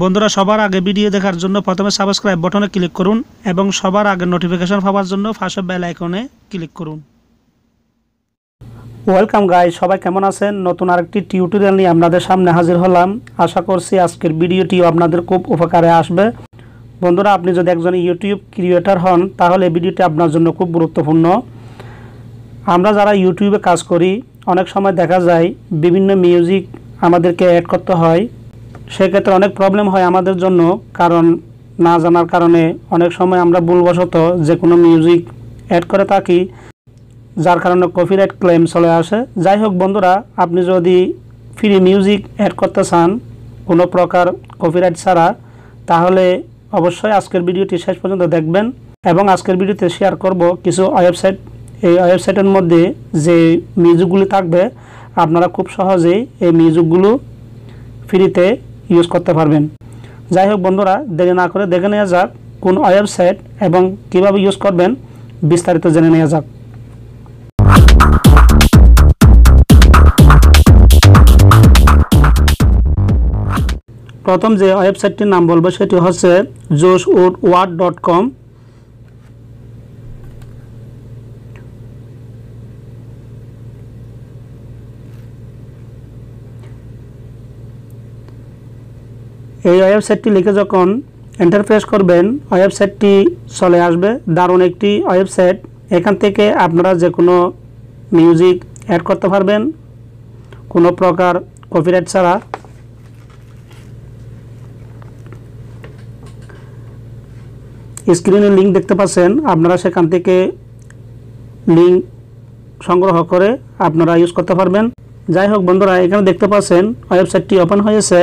বন্ধুরা সবার আগে ভিডিও দেখার জন্য প্রথমে সাবস্ক্রাইব বটনে ক্লিক করুন এবং সবার আগে নোটিফিকেশন পাওয়ার জন্য ফার্স্ট বেল আইকনে ক্লিক করুন ওয়েলকাম গাই সবাই কেমন আছেন নতুন আরেকটি টিউটোরিয়াল নিয়ে আপনাদের সামনে হাজির হলাম আশা করছি আজকের ভিডিওটিও আপনাদের খুব উপকারে আসবে বন্ধুরা আপনি যদি একজন ইউটিউব ক্রিয়েটার হন তাহলে ভিডিওটি আপনার জন্য খুব গুরুত্বপূর্ণ আমরা যারা ইউটিউবে কাজ করি অনেক সময় দেখা যায় বিভিন্ন মিউজিক আমাদেরকে অ্যাড করতে হয় সেক্ষেত্রে অনেক প্রবলেম হয় আমাদের জন্য কারণ না জানার কারণে অনেক সময় আমরা ভুলবশত যে কোনো মিউজিক অ্যাড করে থাকি যার কারণে কপিরাইট ক্লেম চলে আসে যাই হোক বন্ধুরা আপনি যদি ফ্রি মিউজিক অ্যাড করতে চান কোনো প্রকার কপিরাইট ছাড়া তাহলে অবশ্যই আজকের ভিডিওটি শেষ পর্যন্ত দেখবেন এবং আজকের ভিডিওতে শেয়ার করব কিছু ওয়েবসাইট এই ওয়েবসাইটের মধ্যে যে মিউজিকগুলি থাকবে আপনারা খুব সহজেই এই মিউজিকগুলো ফ্রিতে ইউজ করতে পারবেন যাই হোক বন্ধুরা দেরি না করে দেখে নেওয়া যাক কোন ওয়েবসাইট এবং কিভাবে ইউজ করবেন বিস্তারিত জেনে নেওয়া যাক প্রথম যে ওয়েবসাইটটির নাম বলবো সেটি হচ্ছে জোশ উড ওয়ার্ড ডট কম এই ওয়েবসাইটটি লিখে যখন এন্টারপ্রেস করবেন ওয়েবসাইটটি চলে আসবে দারুণ একটি ওয়েবসাইট এখান থেকে আপনারা যে কোনো মিউজিক অ্যাড করতে পারবেন কোনো প্রকার কপিরাইট ছাড়া স্ক্রিনে লিঙ্ক দেখতে পাচ্ছেন আপনারা সেখান থেকে লিঙ্ক সংগ্রহ করে আপনারা ইউজ করতে পারবেন যাই হোক বন্ধুরা এখানে দেখতে পাচ্ছেন ওয়েবসাইটটি ওপেন হয়েছে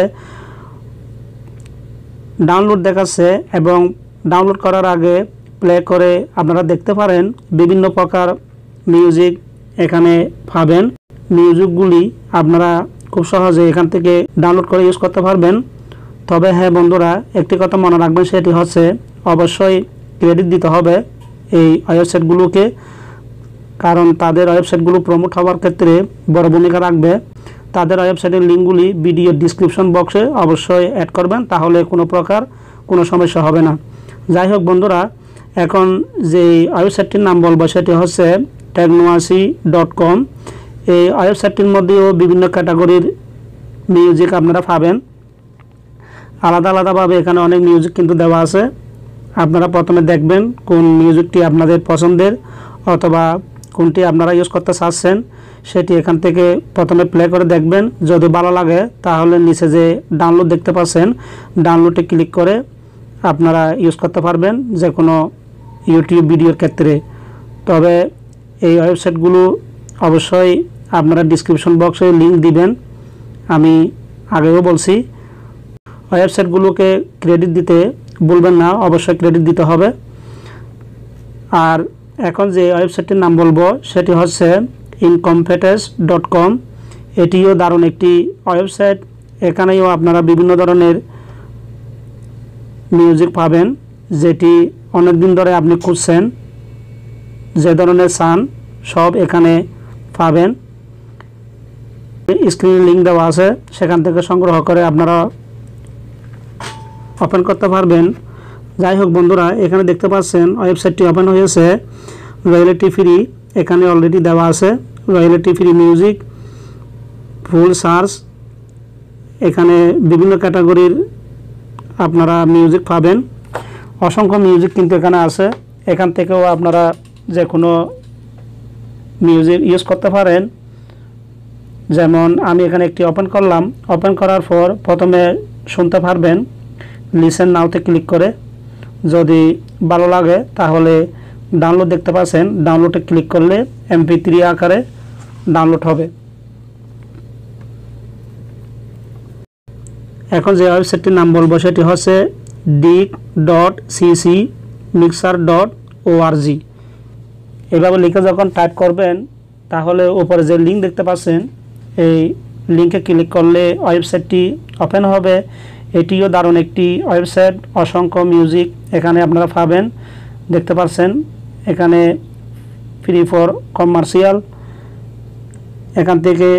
ডাউনলোড দেখাচ্ছে এবং ডাউনলোড করার আগে প্লে করে আপনারা দেখতে পারেন বিভিন্ন প্রকার মিউজিক এখানে পাবেন মিউজিকগুলি আপনারা খুব সহজে এখান থেকে ডাউনলোড করে ইউজ করতে পারবেন তবে হ্যাঁ বন্ধুরা একটি কথা মনে রাখবেন সেটি হচ্ছে অবশ্যই ক্রেডিট দিতে হবে এই ওয়েবসাইটগুলোকে কারণ তাদের ওয়েবসাইটগুলো প্রমোট হওয়ার ক্ষেত্রে বড় ভূমিকা রাখবে তাদের ওয়েবসাইটের লিঙ্কগুলি ভিডিও ডিসক্রিপশন বক্সে অবশ্যই অ্যাড করবেন তাহলে কোনো প্রকার কোনো সমস্যা হবে না যাই হোক বন্ধুরা এখন যে ওয়েবসাইটটির নাম বলবো সেটি হচ্ছে টেকনোয়াসি ডট কম এই ওয়েবসাইটটির মধ্যেও বিভিন্ন ক্যাটাগরির মিউজিক আপনারা পাবেন আলাদা আলাদাভাবে এখানে অনেক মিউজিক কিন্তু দেওয়া আছে আপনারা প্রথমে দেখবেন কোন মিউজিকটি আপনাদের পছন্দের অথবা কোনটি আপনারা ইউজ করতে চাচ্ছেন সেটি এখান থেকে প্রথমে প্লে করে দেখবেন যদি ভালো লাগে তাহলে নিচে যে ডাউনলোড দেখতে পাচ্ছেন ডাউনলোডে ক্লিক করে আপনারা ইউজ করতে পারবেন যে কোনো ইউটিউব ভিডিওর ক্ষেত্রে তবে এই ওয়েবসাইটগুলো অবশ্যই আপনারা ডিসক্রিপশন বক্সে লিঙ্ক দিবেন আমি আগেও বলছি ওয়েবসাইটগুলোকে ক্রেডিট দিতে বলবেন না অবশ্যই ক্রেডিট দিতে হবে আর এখন যে ওয়েবসাইটটির নাম বলবো সেটি হচ্ছে ডট কম এটিও দারুণ একটি ওয়েবসাইট এখানেও আপনারা বিভিন্ন ধরনের মিউজিক পাবেন যেটি অনেক দিন ধরে আপনি খুঁজছেন যে ধরনের সান সব এখানে পাবেন স্ক্রিনে লিঙ্ক দেওয়া আছে সেখান থেকে সংগ্রহ করে আপনারা ওপেন করতে পারবেন যাই হোক বন্ধুরা এখানে দেখতে পাচ্ছেন ওয়েবসাইটটি ওপেন হয়েছে রয়্যালিটি ফ্রি এখানে অলরেডি দেওয়া আছে royalty free music full search এখানে বিভিন্ন ক্যাটাগরির আপনারা মিউজিক পাবেন অসংখ্য মিউজিক কিন্তু এখানে আছে এখান থেকেও আপনারা যে কোনো মিউজিক ইউজ করতে পারেন যেমন আমি এখানে একটি ওপেন করলাম ওপেন করার পর প্রথমে শুনতে পারবেন লিসেন নাওতে ক্লিক করে যদি ভালো লাগে তাহলে ডাউনলোড দেখতে পাচ্ছেন ডাউনলোডে ক্লিক করলে এমপি থ্রি আকারে ডাউনলোড হবে এখন যে ওয়েবসাইটটির নাম বলবো সেটি হচ্ছে dig dot CC mixter dot O R G এভাবে লিখে যখন টাইপ করবেন তাহলে ওপরে যে লিঙ্ক দেখতে পাচ্ছেন এই লিঙ্কে ক্লিক করলে ওয়েবসাইটটি ওপেন হবে এটিও দারুণ একটি ওয়েবসাইট অসংখ্য মিউজিক এখানে আপনারা পাবেন দেখতে পাচ্ছেন এখানে ফ্রি ফর কমার্শিয়াল এখান থেকে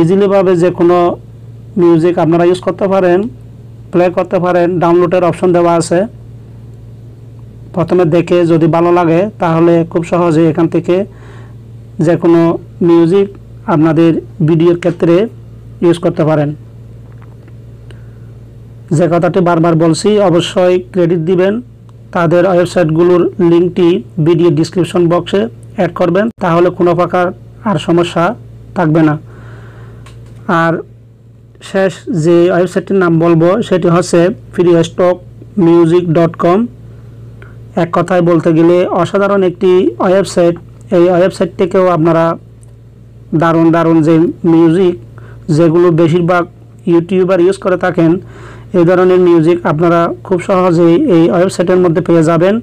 ইজিলিভাবে যে কোনো মিউজিক আপনারা ইউজ করতে পারেন প্লে করতে পারেন ডাউনলোডের অপশন দেওয়া আছে প্রথমে দেখে যদি ভালো লাগে তাহলে খুব সহজে এখান থেকে যে কোনো মিউজিক আপনাদের ভিডিওর ক্ষেত্রে ইউজ করতে পারেন যে কথাটি বারবার বলছি অবশ্যই ক্রেডিট দিবেন তাদের ওয়েবসাইটগুলোর লিঙ্কটি ভিডিও ডিসক্রিপশন বক্সে অ্যাড করবেন তাহলে কোনো প্রকার আর সমস্যা থাকবে না আর শেষ যে ওয়েবসাইটটির নাম বলবো সেটি হচ্ছে free stock music dot com এক কথায় বলতে গেলে অসাধারণ একটি ওয়েবসাইট এই ওয়েবসাইট থেকেও আপনারা দারুণ দারুণ যে মিউজিক যেগুলো বেশিরভাগ ইউটিউবার ইউজ করে থাকেন এই ধরনের মিউজিক আপনারা খুব সহজেই এই ওয়েবসাইটের মধ্যে পেয়ে যাবেন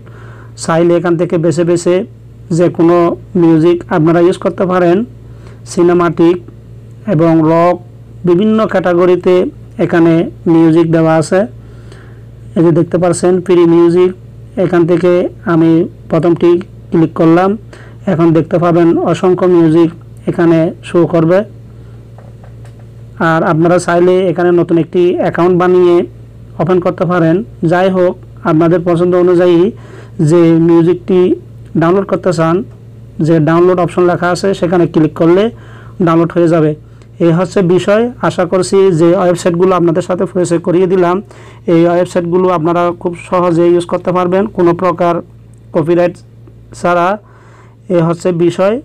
চাইলে এখান থেকে বেছে বেছে যে কোনো মিউজিক আপনারা ইউজ করতে পারেন সিনেমাটিক এবং রক বিভিন্ন ক্যাটাগরিতে এখানে মিউজিক দেওয়া আছে এই যে দেখতে পাচ্ছেন প্রি মিউজিক এখান থেকে আমি প্রথমটি ক্লিক করলাম এখন দেখতে পাবেন অসংখ্য মিউজিক এখানে শো করবে আর আপনারা চাইলে এখানে নতুন একটি অ্যাকাউন্ট বানিয়ে ওপেন করতে পারেন যাই হোক আপনাদের পছন্দ অনুযায়ী যে মিউজিকটি ডাউনলোড করতে চান যে ডাউনলোড অপশন লেখা আছে সেখানে ক্লিক করলে ডাউনলোড হয়ে যাবে এই হচ্ছে বিষয় আশা করছি যে ওয়েবসাইটগুলো আপনাদের সাথে ফ্রেশে করিয়ে দিলাম এই ওয়েবসাইটগুলো আপনারা খুব সহজে ইউজ করতে পারবেন কোনো প্রকার কপিরাইট ছাড়া এ হচ্ছে বিষয়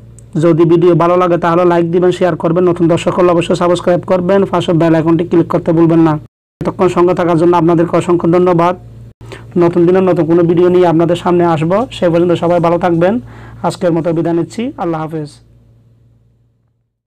যদি ভিডিও ভালো লাগে তাহলে লাইক দিবেন শেয়ার করবেন নতুন দর্শক হলে অবশ্যই সাবস্ক্রাইব করবেন ফার্স্ট বেল আইকনটি ক্লিক করতে ভুলবেন না এতক্ষণ সঙ্গে থাকার জন্য আপনাদেরকে অসংখ্য ধন্যবাদ নতুন দিনের নতুন কোনো ভিডিও নিয়ে আপনাদের সামনে আসবো সে পর্যন্ত সবাই ভালো থাকবেন আজকের মতো বিদায় নিচ্ছি আল্লাহ হাফেজ